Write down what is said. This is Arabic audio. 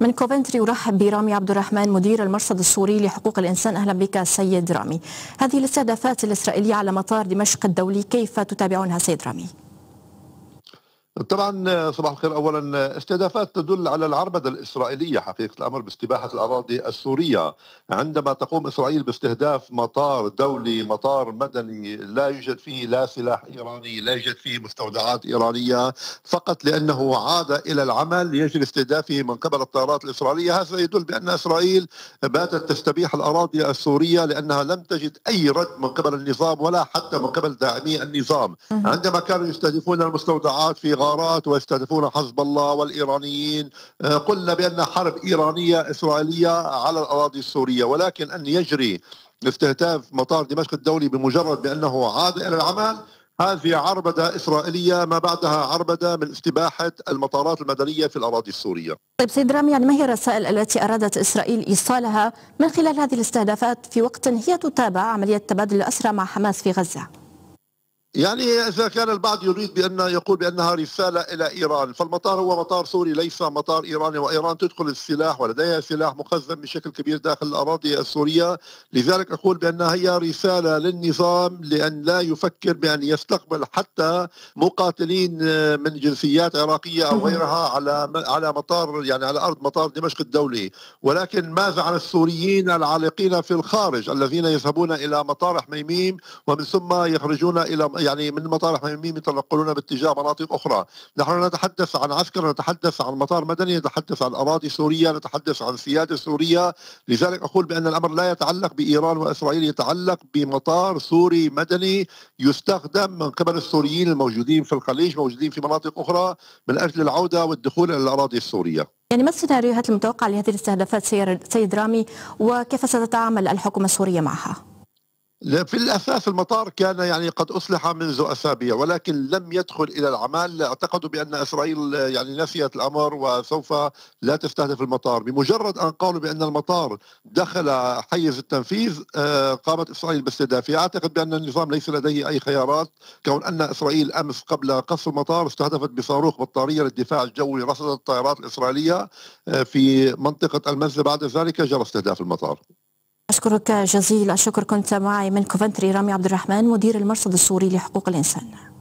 من كوفنتري أرحب برامي عبد الرحمن مدير المرصد السوري لحقوق الإنسان أهلا بك سيد رامي هذه الاستهدافات الإسرائيلية على مطار دمشق الدولي كيف تتابعونها سيد رامي؟ طبعا صباح الخير اولا استهدافات تدل على العربده الاسرائيليه حقيقه الامر باستباحه الاراضي السوريه عندما تقوم اسرائيل باستهداف مطار دولي مطار مدني لا يوجد فيه لا سلاح ايراني لا يوجد فيه مستودعات ايرانيه فقط لانه عاد الى العمل يجري استهدافه من قبل الطائرات الاسرائيليه هذا يدل بان اسرائيل باتت تستبيح الاراضي السوريه لانها لم تجد اي رد من قبل النظام ولا حتى من قبل داعمي النظام عندما كانوا يستهدفون المستودعات في الامارات ويستهدفون حزب الله والايرانيين آه، قلنا بان حرب ايرانيه اسرائيليه على الاراضي السوريه ولكن ان يجري استهداف مطار دمشق الدولي بمجرد بانه عاد الى العمل هذه عربدة إسرائيلية ما بعدها عربدة من استباحة المطارات المدنية في الأراضي السورية طيب سيد رامي يعني ما هي الرسائل التي أرادت إسرائيل إيصالها من خلال هذه الاستهدافات في وقت هي تتابع عملية تبادل الأسرى مع حماس في غزة؟ يعني إذا كان البعض يريد بأن يقول بأنها رسالة إلى إيران فالمطار هو مطار سوري ليس مطار إيراني وإيران تدخل السلاح ولديها سلاح مخزن بشكل كبير داخل الأراضي السورية لذلك أقول بأنها هي رسالة للنظام لأن لا يفكر بأن يستقبل حتى مقاتلين آه، من جنسيات عراقية أو غيرها على على مطار يعني على أرض مطار دمشق الدولي ولكن ماذا عن السوريين العالقين في الخارج الذين يذهبون إلى مطار حميميم ومن ثم يخرجون إلى يعني من مطار حميم يتنقلون باتجاه مناطق أخرى نحن نتحدث عن عسكر نتحدث عن مطار مدني نتحدث عن أراضي سورية نتحدث عن سيادة سورية لذلك أقول بأن الأمر لا يتعلق بإيران وإسرائيل يتعلق بمطار سوري مدني يستخدم من قبل السوريين الموجودين في الخليج موجودين في مناطق أخرى من أجل العودة والدخول إلى الأراضي السورية يعني ما السيناريوهات المتوقعة لهذه الاستهدافات سيد رامي وكيف ستتعامل الحكومة السورية معها؟ في الاساس المطار كان يعني قد اصلح منذ اسابيع ولكن لم يدخل الى العمل اعتقدوا بان اسرائيل يعني نسيت الامر وسوف لا تستهدف المطار بمجرد ان قالوا بان المطار دخل حيز التنفيذ آه، قامت اسرائيل باستهدافه اعتقد بان النظام ليس لديه اي خيارات كون ان اسرائيل امس قبل قصف المطار استهدفت بصاروخ بطاريه للدفاع الجوي رصدت الطائرات الاسرائيليه آه، في منطقه المنزل بعد ذلك جرى استهداف المطار أشكرك جزيل الشكر كنت معي من كوفنتري رامي عبد الرحمن مدير المرصد السوري لحقوق الإنسان